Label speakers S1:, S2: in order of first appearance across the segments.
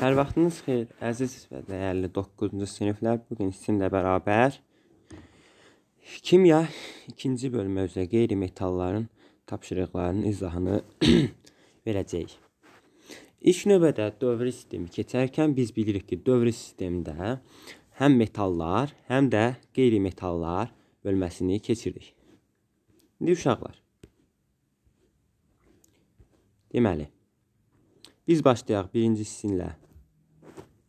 S1: Hər vaxtınız xeyir, əziz və dəyərli 9-cu siniflər. Bu gün sizinlə bərabər kimya 2-ci bölmə üzrə qeyri-metalların tapşırıqlarının izahını verəcəyik. İlk növbədə dövri sistemi keçərkən biz bilirik ki, dövri sistemində həm metallar, həm də qeyri-metallar bölməsini keçirdik. İndi uşaqlar. Deməli, biz başlayaq birinci sizinlə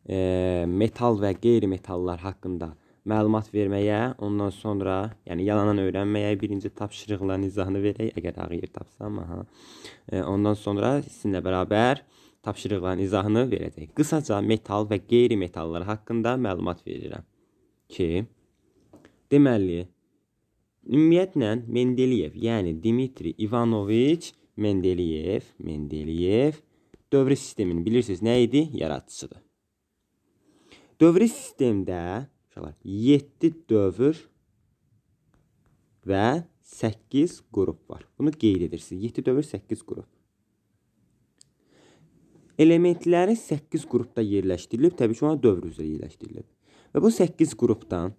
S1: e, metal və qeyri-metallar haqqında məlumat verməyə, ondan sonra, yəni yalandan öyrənməyə birinci tapşırıqla izahını verək, əgər ağır tapsam, aha. E, ondan sonra sizinlə bərabər tapşırıqların izahını verəcək. Qısaca metal və qeyri-metallar haqqında məlumat verirəm ki, deməli, ümumiyyətlə Mendeleyev, yəni Dimitri Ivanoviç Mendeleyev, Mendeleyev dövrü sistemini bilirsiniz nə idi? Yaradıcısıdır. Dövri sistemdə uşaqlar 7 dövr və 8 qrup var. Bunu qeyd edirsiniz. 7 dövr, 8 qrup. Elementləri 8 qrupda yerləşdirilib, təbii ki, ona dövr üzrə yerləşdirilib. Və bu 8 qrupdan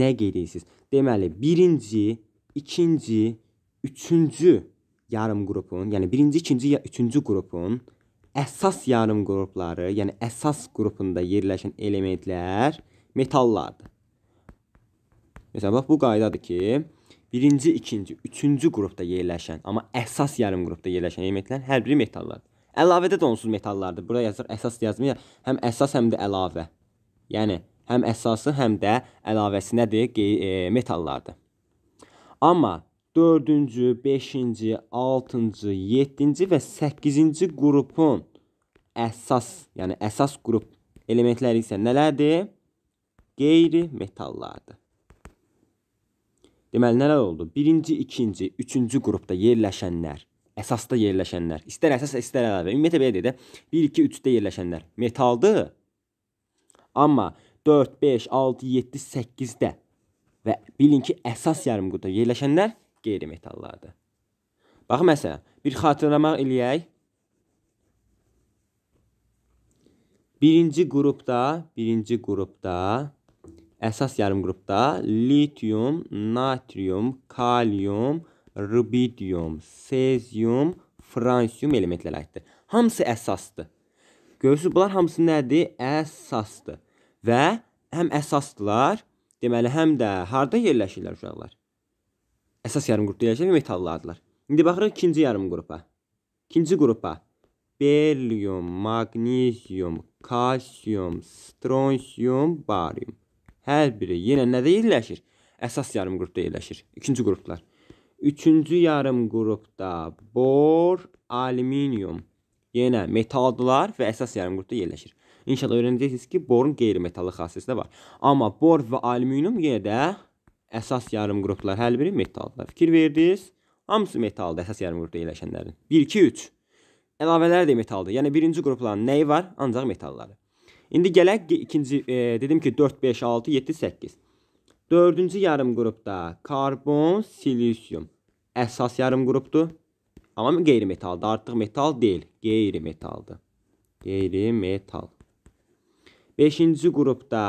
S1: nə qeyd edirsiniz? Deməli, birinci, ikinci, üçüncü yarım qrupun, yəni birinci, ikinci, üçüncü qrupun əsas yarım qrupları, yəni əsas qrupunda yerləşən elementlər metallardır. Məsələn, bax bu qaydadır ki, birinci, ikinci, üçüncü qrupda yerləşən, amma əsas yarım qrupda yerləşən elementlər hər biri metallardır. Əlavədə də onsuz metallardır. Burada yazır əsas yazmır, həm əsas, həm də əlavə. Yəni həm əsası, həm də əlavəsi nədir? E, metallardır. Amma 4-cü, 5-ci, 6-cı, 7-ci və 8-ci qrupun əsas, yəni əsas qrup elementləri isə nələrdir? Qeyri-metallardır. Deməli, nələr oldu? Birinci, ikinci, üçüncü qrupda yerləşənlər, əsasda yerləşənlər, istər əsas, istər əlavə. Ümumiyyətlə, belə deyək də, 1, 2, 3-də yerləşənlər metaldır. Amma 4, 5, 6, 7, 8-də və bilin ki, əsas yarımqurda yerləşənlər qeyri-metallardır. Bax, məsələn, bir xatırlamaq eləyək. Birinci qrupda, birinci qrupda, əsas yarım qrupda litium, natrium, kalium, rubidium, sezium, fransium elementlər aiddir. Hamısı əsasdır. Görürsünüz, bunlar hamısı nədir? Əsasdır. Və həm əsasdılar, deməli, həm də harda yerləşirlər uşaqlar? əsas yarım qrupda yerləşən metallardır. İndi baxırıq ikinci yarım qrupa. İkinci qrupa berium, magnesium, kalsium, strontium, barium. Hər biri yenə nədə yerləşir? Əsas yarım qrupda yerləşir. İkinci qruplar. Üçüncü yarım qrupda bor, alüminium. Yenə metaldılar və əsas yarım qrupda yerləşir. İnşallah öyrənəcəksiniz ki, borun qeyri-metallı xassəsi də var. Amma bor və alüminium yenə də əsas yarım qruplar hər biri metaldır. Fikir verdiniz? Hamısı metaldır əsas yarım qrupda yerləşənlərin. 1 2 3 əlavələri də metaldır. Yəni birinci qrupların nəyi var? Ancaq metalları. İndi gələk ikinci e, dedim ki 4 5 6 7 8. Dördüncü yarım qrupda karbon, silisyum əsas yarım qrupdur. Amma qeyri-metaldır. Artıq metal deyil, qeyri-metaldır. Qeyri-metal. 5-ci qrupda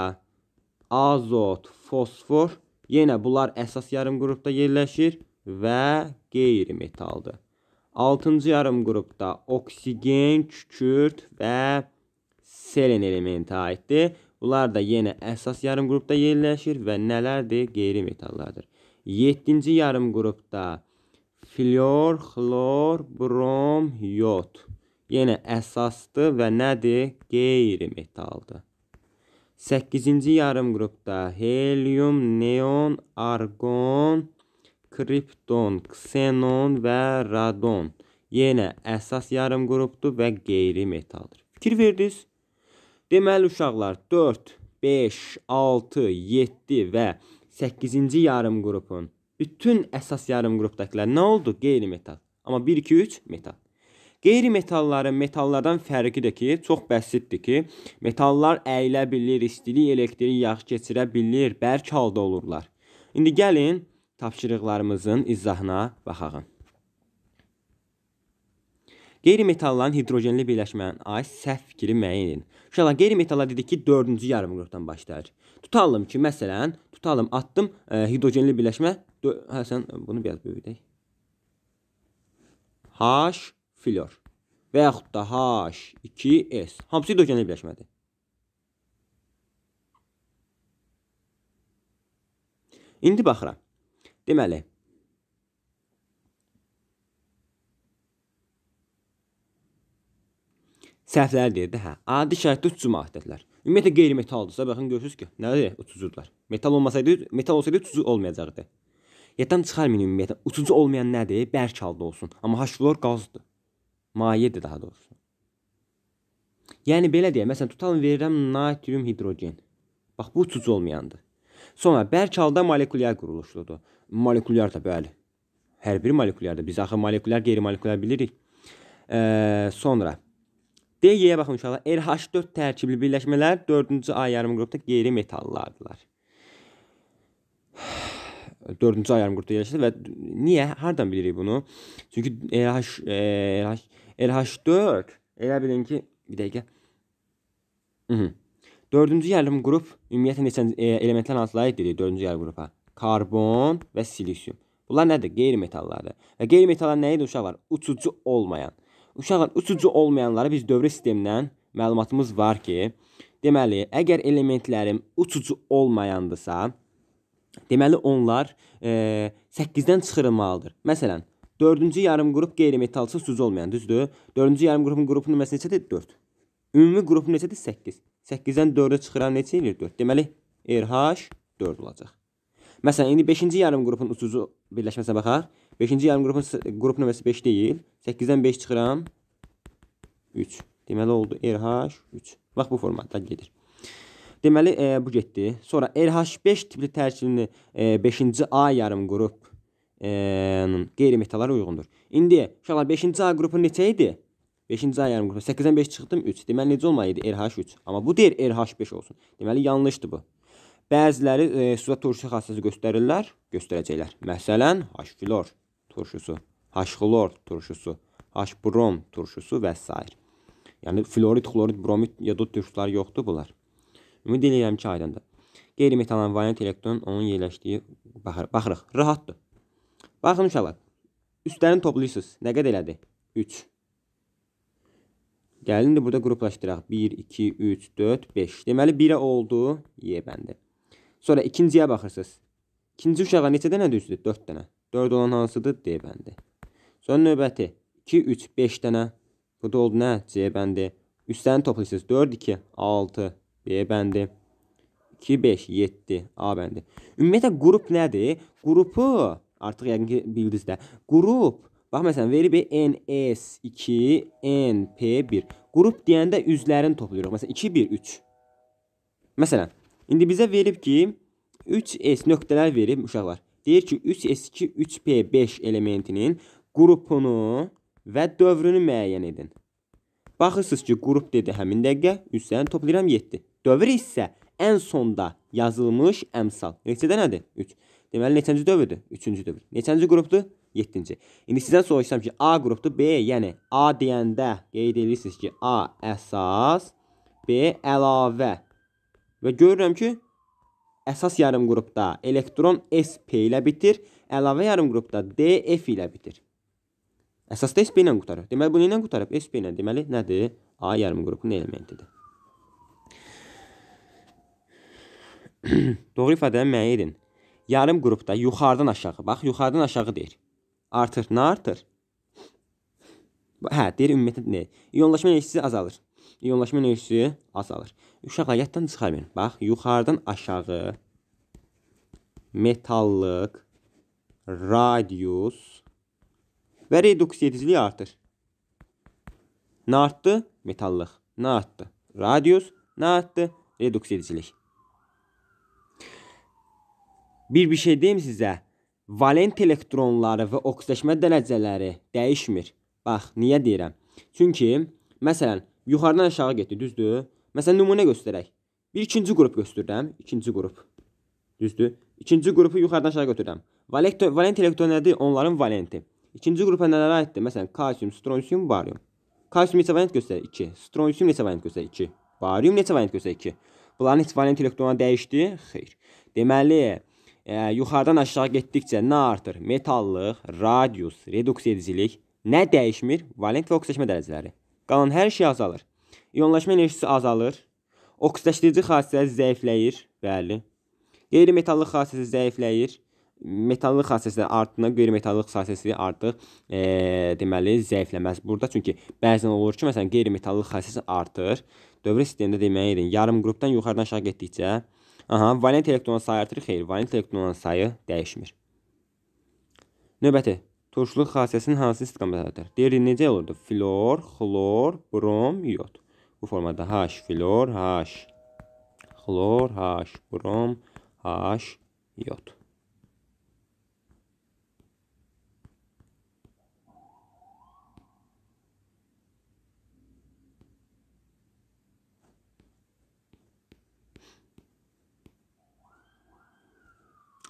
S1: azot, fosfor, Yenə bunlar əsas yarım qrupda yerləşir və qeyri-metaldır. 6-cı yarım qrupda oksigen, kükürt və selen elementi aiddir. Bunlar da yenə əsas yarım qrupda yerləşir və nələrdir? Qeyri-metallardır. 7-ci yarım qrupda flor, xlor, brom, yod. Yenə əsasdır və nədir? Qeyri-metaldır. Səkkizinci yarımqrupda helium, neon, arqon, kripton, ksenon və radon yenə əsas yarımqrupdur və qeyri-metaldır. Fikir verdiniz? Deməli uşaqlar 4, 5, 6, 7 və 8-ci yarım qrupun bütün əsas yarım qrupdakiləri nə oldu? Qeyri-metal. Amma 1 2 3 metal. Qeyri-metalların metallardan fərqi də ki, çox bəsitdir ki, metallar əyilə bilir, istilik, elektrik yaxşı keçirə bilir, bərk halda olurlar. İndi gəlin tapşırıqlarımızın izahına baxaq. Qeyri-metalların hidrogenli birləşmənin aid səhv fikri müəyyən edin. Uşaqlar, qeyri-metallar dedik ki, 4-cü yarımqrupdan başlayır. Tutalım ki, məsələn, tutalım, atdım e, hidrogenli birləşmə. Hə, sən bunu biraz böyüdək. H flor və yaxud da H2S. Hamısı hidrogenlə birləşmədir. İndi baxıram. Deməli, səhvləri deyirdi, hə. Adi şərtdə ucuz maddədirlər. Ümumiyyətlə qeyri-metaldırsa, baxın görürsüz ki, nədir? Ucuzurlar. Metal olmasaydı, metal olsaydı ucuz olmayacaqdı. Yaddan çıxarmayın ümumiyyətlə. Ucuz olmayan nədir? Bərk halda olsun. Amma H-flor qazdır. Mayedir daha doğrusu. Yəni belə deyək, məsələn tutalım verirəm natrium hidrogen. Bax bu tuz olmayandır. Sonra bərk halda molekulyar quruluşludur. Molekulyar da bəli. Hər biri molekulyardır. Biz axı molekulyar, qeyri-molekulyar bilirik. Ee, sonra DY-yə baxın uşaqlar. RH4 tərkibli birləşmələr 4-cü A yarımqrupda qeyri metallardılar. 4-cü A yarımqrupda yerləşir və niyə? Hardan bilirik bunu? Çünki RH, RH Elə H4 elə bilin ki, bir dəqiqə. Mhm. Dördüncü yarım qrup ümumiyyətlə neçə elementlər hansılara aiddir? Dördüncü yarım qrupa. Karbon və silisyum. Bunlar nədir? Qeyri-metallardır. Və qeyri-metallar nə idi uşaqlar? Uçucu olmayan. Uşaqlar uçucu olmayanları biz dövrə sistemindən məlumatımız var ki, deməli, əgər elementlərim uçucu olmayandırsa, deməli onlar e, 8-dən çıxırılmalıdır. Məsələn, Dördüncü yarım qrup qeyri-metalsız süz olmayan, düzdür? Dördüncü yarım qrupun qrupu nömrəsi neçədir? 4. Ümumi qrupu neçədir? 8. 8-dən 4-ə çıxıran neçə eləyir? 4. Deməli, RH 4 olacaq. Məsələn, indi 5-ci yarım qrupun ucuzu birləşməsinə baxaq. 5-ci yarım qrupun qrup nömrəsi 5 deyil. 8-dən 5 çıxıram. 3. Deməli oldu RH 3. Bax bu formatda gedir. Deməli e, bu getdi. Sonra RH5 tipli tərkibini 5-ci e, A yarım qrup qeyri-metallara uyğundur. İndi uşaqlar 5-ci A qrupu neçə idi? 5-ci A yarım qrupu 8-dən 5 çıxdım 3. Deməli necə olmalıydı? RH3. Amma bu deyir RH5 olsun. Deməli yanlışdır bu. Bəziləri e, suda turşu xassəsi göstərirlər, göstərəcəklər. Məsələn, H-flor turşusu, H-xlor turşusu, H-brom turşusu və s. Yəni florid, xlorid, bromid ya da turşular yoxdur bunlar. Ümid edirəm ki, aydındır. Qeyri-metalın variant elektron onun yerləşdiyi baxır, baxırıq. Rahatdır. Baxın uşaqlar. Üstlərini toplayırsınız. Nə qədər elədi? 3. Gəlin də burada qruplaşdıraq. 1, 2, 3, 4, 5. Deməli, 1-ə oldu. Y bəndi. Sonra ikinciyə baxırsınız. İkinci uşağa neçə dənə düzdür? 4 dənə. 4 olan hansıdır? D bəndi. Sonra növbəti. 2, 3, 5 dənə. Bu da oldu nə? C bəndi. Üstlərini toplayırsınız. 4, 2, 6. B bəndi. 2, 5, 7. A bəndi. Ümumiyyətlə, qrup nədir? Qrupu Artıq yəqin ki, bildiniz də. Qrup Bax məsələn verib NS2, NP1. Qrup deyəndə üzlərini toplayırıq. Məsələn 2 1 3. Məsələn, indi bizə verib ki 3S nöqtələr verib uşaqlar. Deyir ki 3S2, 3P5 elementinin qrupunu və dövrünü müəyyən edin. Baxırsınız ki, qrup dedi həmin dəqiqə, üzlərini toplayıram 7. Dövr isə ən sonda yazılmış əmsal. Neçədə nədir? 3. Deməli neçənci dövrdür? 3-cü dövr. Neçənci qrupdur? 7-ci. İndi sizdən soruşsam ki, A qrupdur, B, yəni A deyəndə qeyd edirsiniz ki, A əsas, B əlavə. Və görürəm ki, əsas yarım qrupda elektron SP ilə bitir, əlavə yarım qrupda DF ilə bitir. Əsasda SP ilə qutarır. Deməli bunu ilə qutarıb SP ilə. Deməli nədir? A yarım qrupunun elementidir. Doğru ifadəni müəyyən edin yarım qrupda yuxarıdan aşağı, bax, yuxarıdan aşağı deyir. Artır, nə artır? Hə, deyir ümumiyyətlə nə? İonlaşma enerjisi azalır. İonlaşma enerjisi azalır. Uşaqlar yaddan çıxarmayın. Bax, yuxarıdan aşağı metallıq radius və reduks ediciliyi artır. Nə artdı? Metallıq. Nə artdı? Radius. Nə artdı? Reduks edicilik. Bir bir şey deyim sizə. Valent elektronları və oksitləşmə dərəcələri dəyişmir. Bax, niyə deyirəm? Çünki məsələn, yuxarıdan aşağı getdi, düzdür? Məsələn, nümunə göstərək. Bir ikinci qrup göstərirəm, ikinci qrup. Düzdür? İkinci qrupu yuxarıdan aşağı götürürəm. Valent valent elektron nədir? Onların valenti. İkinci qrupa nələrə aiddir? Məsələn, kalsium, stronsium, barium. Kalsium neçə valent göstərir? 2. Stronsium neçə valent göstərir? 2. Barium neçə valent göstərir? 2. Bunların heç valent elektrona dəyişdi? Xeyr. Deməli, e, yuxarıdan aşağı getdikcə nə artır? Metallıq, radius, reduksiya edicilik nə dəyişmir? Valent və oksidləşmə dərəcələri. Qalan hər şey azalır. İonlaşma enerjisi azalır. Oksidləşdirici xassəsi zəifləyir, bəli. Qeyri-metallıq xassəsi zəifləyir. Metallıq xassəsi artına qeyri-metallıq xassəsi artıq e, deməli zəifləməz. Burada çünki bəzən olur ki, məsələn qeyri-metallıq xassəsi artır. Dövrə sistemində deməli yəni yarım qrupdan yuxarıdan aşağı getdikcə Aha, valent elektronun sayı artır? Xeyr, valent elektronun sayı dəyişmir. Növbəti. Turşuluq xassəsinin hansı istiqamətdədir? Deyirik, necə olurdu? Flor, xlor, brom, yod. Bu formada H, flor, H, xlor, H, brom, H, yod.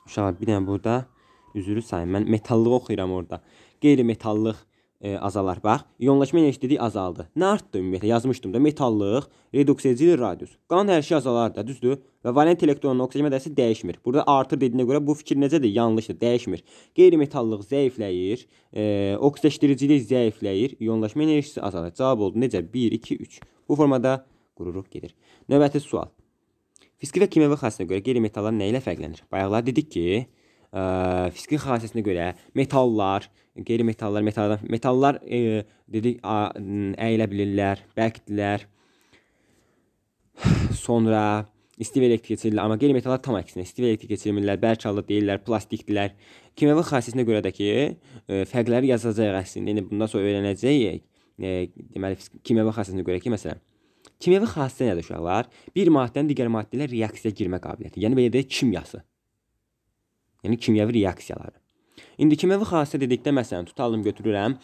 S1: Uşaqlar bir dənə burada üzrü sayın. Mən metallıq oxuyuram orada. Qeyri-metallıq e, azalar. Bax, ionlaşma enerjisi dedik azaldı. Nə artdı ümumiyyətlə? Yazmışdım da metallıq, reduksiyacil radius. Qalan hər şey azalardır, düzdür? Və valent elektronun oksigen mədəsi dəyişmir. Burada artır dediyinə görə bu fikir necədir? Yanlışdır, dəyişmir. Qeyri-metallıq zəifləyir, e, oksidləşdiricilik zəifləyir, ionlaşma enerjisi azalır. Cavab oldu necə? 1 2 3. Bu formada qururuq gedir. Növbəti sual. Fiziki və kimyəvi xassəsinə görə qeyri-metallar nə ilə fərqlənir? Bayaqlar dedik ki, ə, e, fiziki xassəsinə görə metallar, qeyri-metallar, metallar, metallar e, ə, dedik ə, əyilə bilirlər, bərkdirlər. Sonra isti və elektrik keçirirlər, amma qeyri-metallar tam əksinə isti və elektrik keçirmirlər, bərk halda deyirlər, plastikdirlər. Kimyəvi xassəsinə görə də ki, ə, e, fərqləri yazacağıq əslində. İndi yəni bundan sonra öyrənəcəyik. Ə, deməli kimyəvi xassəsinə görə ki, məsələn, Kimyəvi xassə nədir uşaqlar? Bir maddənin digər maddə ilə reaksiyaya girmə qabiliyyəti. Yəni belə deyək, kimyası. Yəni kimyəvi reaksiyaları. İndi kimyəvi xassə dedikdə məsələn tutalım götürürəm,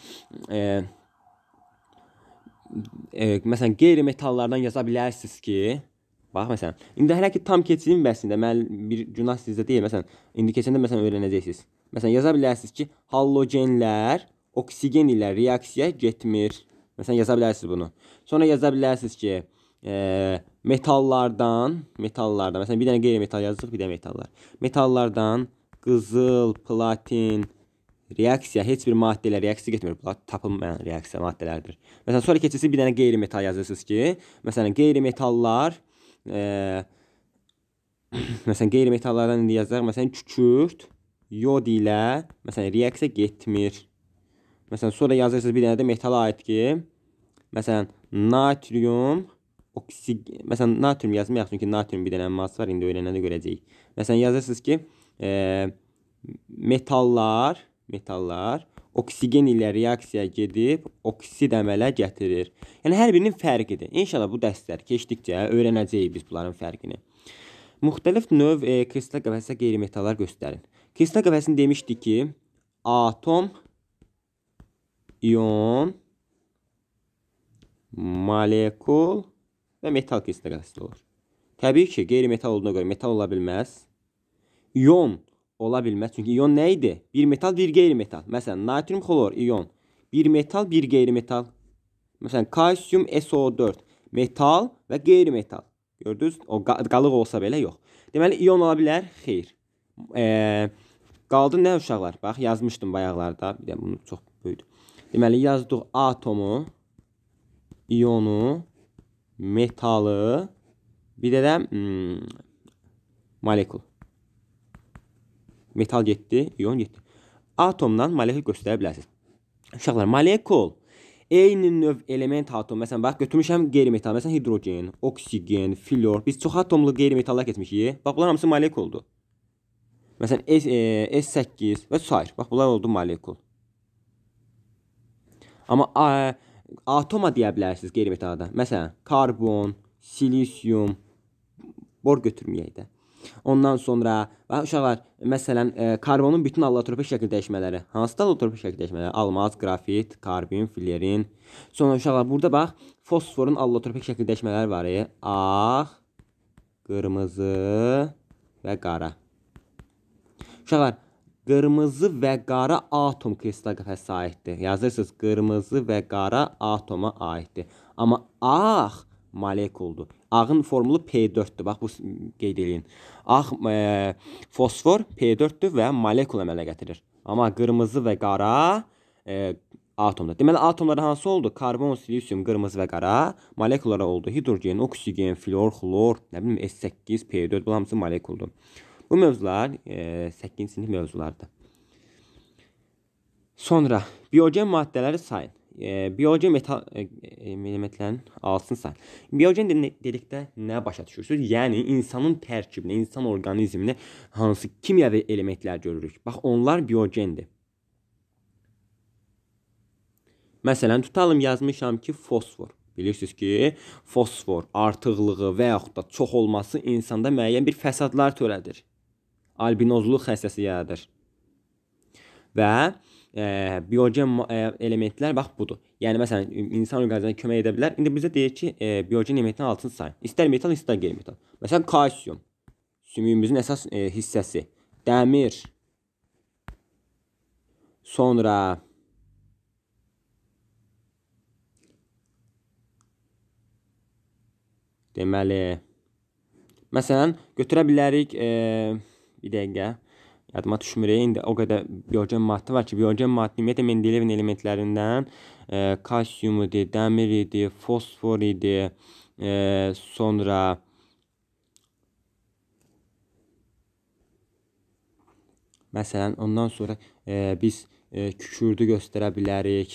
S1: e, e, məsələn qeyri-metallardan yaza bilərsiniz ki, bax məsələn, indi hələ ki tam keçidin bəsində mən bir günah sizdə deyil, məsələn, indi keçəndə məsələn öyrənəcəksiniz. Məsələn yaza bilərsiniz ki, halogenlər oksigen ilə reaksiyaya getmir. Məsələn, yaza bilərsiniz bunu. Sonra yaza bilərsiniz ki, e, metallardan, metallardan, məsələn, bir dənə qeyri-metal yazdıq, bir də metallar. Metallardan qızıl, platin, reaksiya heç bir maddə ilə reaksiya getmir. Bunlar tapılmayan reaksiya maddələrdir. Məsələn, sonra keçirsiniz bir dənə qeyri-metal yazırsınız ki, məsələn, qeyri-metallar e, məsələn, qeyri-metallardan indi yazaq, məsələn, kükürt, yod ilə məsələn reaksiya getmir. Məsələn, sonra yazırsınız bir dənə də metala aid ki, məsələn, natrium oksigen, məsələn, natrium yazmayaq çünki natrium bir dənə massı var, indi öyrənəndə görəcəyik. Məsələn, yazırsınız ki, e, metallar, metallar oksigen ilə reaksiyaya gedib oksid əmələ gətirir. Yəni hər birinin fərqidir. İnşallah bu dərslər keçdikcə öyrənəcəyik biz bunların fərqini. Müxtəlif növ e, kristal qəfəsə qeyri-metallar göstərin. Kristal qəfəsini demişdik ki, atom ion, molekul və metal kesinliklə həsr olur. Təbii ki, qeyri-metal olduğuna görə metal ola bilməz. İon ola bilməz. Çünki ion nə idi? Bir metal, bir qeyri-metal. Məsələn, natrium xlor ion. Bir metal, bir qeyri-metal. Məsələn, kalsium SO4. Metal və qeyri-metal. Gördünüz? O qalıq olsa belə yox. Deməli, ion ola bilər? Xeyr. E, qaldı nə uşaqlar? Bax, yazmışdım bayaqlarda. Bir də bunu çox Deməli, yazdıq atomu, ionu, metalı, bir də də hmm, molekul. Metal getdi, ion getdi. Atomdan molekul göstərə bilərsiniz. Uşaqlar, molekul eyni növ element atom, məsələn, bax götürmüşəm qeyri-metal, məsələn, hidrogen, oksigen, flor. Biz çox atomlu qeyri-metallar getmişik. Bax bunlar hamısı molekuldur. Məsələn, S8 e, və s. Bax bunlar oldu molekul. Amma atoma deyə bilərsiniz qeyri-metallda. Məsələn, karbon, silisium bor götürməyək də. Ondan sonra və uşaqlar, məsələn, e, karbonun bütün allotropik şəkil dəyişmələri, hansı allotropik şəkil dəyişmələri? Almaz, qrafit, karbin, flerin. Sonra uşaqlar, burada bax, fosforun allotropik şəkil dəyişmələri var. E, ağ, qırmızı və qara. Uşaqlar, qırmızı və qara atom kristallografiyaya aiddir. Yazırsınız qırmızı və qara atoma aiddir. Amma ağ molekuldur. Ağın formulu P4-dür. Bax bu qeyd eləyin. Ağ e, fosfor P4-dür və molekul əmələ gətirir. Amma qırmızı və qara e, atomda. Deməli atomlar hansı oldu? Karbon, silisium, qırmızı və qara. Molekulara oldu hidrogen, oksigen, flor, xlor, nə bilim S8, P4 bu hamısı molekuldur. Bu mövzular 8-ci e, sinif mövzulardır. Sonra biogen maddələri sayın. E, biogen metal elementlərin e, altını sayın. Biogen dedikdə nə başa düşürsüz? Yəni insanın tərkibinə, insan orqanizminə hansı kimyəvi elementlər görürük? Bax onlar biogendir. Məsələn, tutalım yazmışam ki, fosfor. Bilirsiniz ki, fosfor artıqlığı və yaxud da çox olması insanda müəyyən bir fəsadlar törədir albinozluq xəstəsi yaradır. Və ə, e, biogen ə, e, elementlər bax budur. Yəni məsələn insan orqanizminə kömək edə bilər. İndi bizə deyir ki, ə, e, biogen elementlərin altını say. İstər metal, istər qeyri-metal. Məsələn, kalsium sümüyümüzün əsas ə, hissəsi. Dəmir. Sonra deməli məsələn götürə bilərik, ə, bir dəqiqə yadıma düşmür. İndi o qədər biogen maddə var ki, biogen maddə ümumiyyətlə Mendeleyevin elementlərindən e, kalsium idi, dəmir idi, fosfor idi, e, sonra Məsələn, ondan sonra e, biz e, kükürdü göstərə bilərik,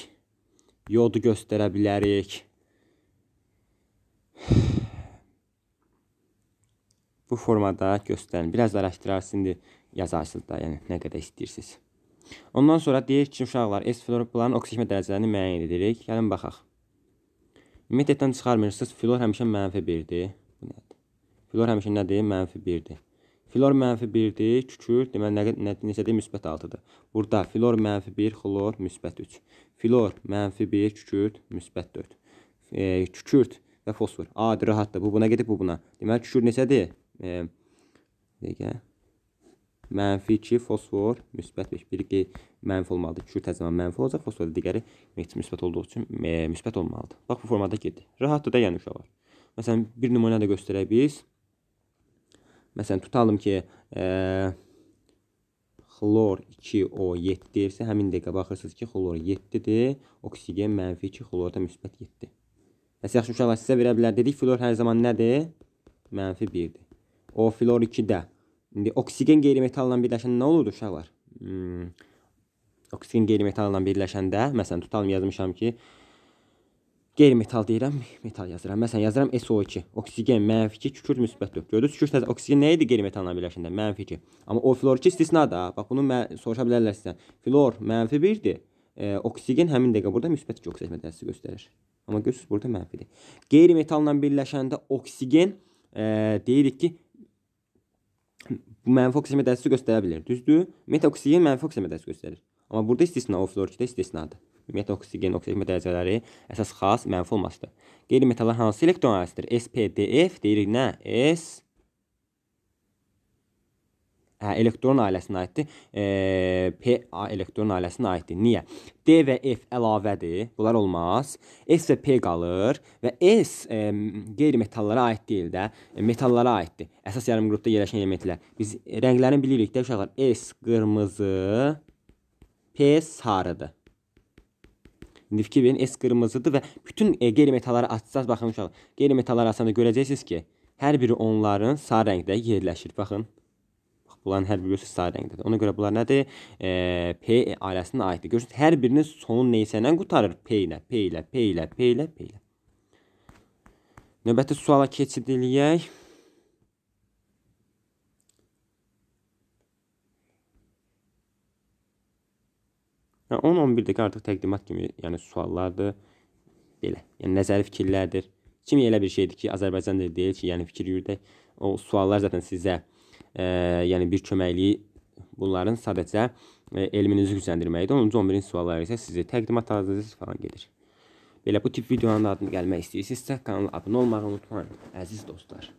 S1: yodu göstərə bilərik bu formada göstərin. Biraz araşdırarsınız indi yazarsınız da, yəni nə qədər istəyirsiniz. Ondan sonra deyək ki, uşaqlar, S florplanın oksigenmə dərəcələrini müəyyən edirik. Gəlin baxaq. Ümumiyyətlə etdən çıxarmırsınız. Flor həmişə mənfi 1-dir. Bu nədir? Flor həmişə nədir? Mənfi 1-dir. Flor mənfi 1-dir, kükürt, deməli nə, nə, necədir? Müsbət 6-dır. Burada flor mənfi 1, xlor müsbət 3. Flor mənfi 1, kükürt, müsbət 4. E, kükürt və fosfor. A-dır, rahatdır. Bu buna gedib, bu buna. Deməli kükürt necədir? e, mənfi 2 fosfor, müsbət 5. Biri ki, mənfi olmalıdır. Kükürt hər zaman mənfi olacaq, fosfor da digəri müsbət olduğu üçün e, müsbət olmalıdır. Bax bu formada gedir. Rahatdır da yəni uşaqlar. Məsələn, bir nümunə də göstərək biz. Məsələn, tutalım ki, e, xlor 2O7 isə həmin dəqiqə baxırsınız ki, xlor 7-dir, oksigen mənfi 2, xlor da müsbət 7. Nəsə yaxşı uşaqlar sizə verə bilər. Dedik, flor hər zaman nədir? Mənfi 1-dir. O flor 2-də. İndi oksigen qeyri-metalla birləşəndə nə olur uşaqlar? Hmm. Oksigen qeyri-metalla birləşəndə, məsələn, tutalım yazmışam ki, qeyri-metal deyirəm, metal yazıram. Məsələn, yazıram SO2. Oksigen -2, kükürt müsbət 4. Gördünüz, kükürt nəzər oksigen nə idi qeyri-metalla birləşəndə? -2. Amma o flor 2 istisnadır. Bax bunu soruşa bilərlər sizdən. Flor -1-dir. E, oksigen həmin dəqiqə burada müsbət 2 oksigen mədəsi göstərir. Amma görürsüz burada mənfidir. Qeyri-metalla birləşəndə oksigen e, deyirik ki, Bu mənfi oksigen mədəsi göstərə bilər, düzdür? Ümumiyyətlə oksigen mənfi oksigen mədəsi göstərir. Amma burada istisna, oflorkidə istisnadır. Ümumiyyətlə oksigen oksigen mədəciləri əsas xas mənfi olmasıdır. Qeyri-metallar hansı elektron arasıdır? S, P, D, F deyirik nə? S, hə, elektron ailəsinə aiddir. E, PA elektron ailəsinə aiddir. Niyə? D və F əlavədir. Bunlar olmaz. S və P qalır və S e, qeyri-metallara aid deyil də, e, metallara aiddir. Əsas yarım qrupda yerləşən elementlər. Biz rənglərini bilirik də uşaqlar. S qırmızı, P sarıdır. İndi fikir verin, S qırmızıdır və bütün e, qeyri-metalları açsaz baxın uşaqlar. Qeyri-metalları açsanda görəcəksiniz ki, hər biri onların sarı rəngdə yerləşir. Baxın. Bunların hər biri bilirsiniz sarı rəngdədir. Ona görə bunlar nədir? E, P ailəsinə aiddir. Görürsünüz, hər birinin sonu nə isə ilə qutarır? P ilə, P ilə, P ilə, P ilə, P ilə. Növbəti suala keçid eləyək. Yəni hə, 10-11 dəqiqə artıq təqdimat kimi, yəni suallardır. Belə, yəni nəzəri fikirlərdir. Kimi elə bir şeydir ki, Azərbaycan dili deyil ki, yəni fikir yürüdək. O suallar zaten sizə e, yəni bir köməkliyi bunların sadəcə e, elminizi gücləndirməkdir. 10-cu 11-ci suallar isə sizi təqdimat hazırlayıcı falan gedir. Belə bu tip videonun adını gəlmək istəyirsinizsə, kanala abunə olmağı unutmayın, əziz dostlar.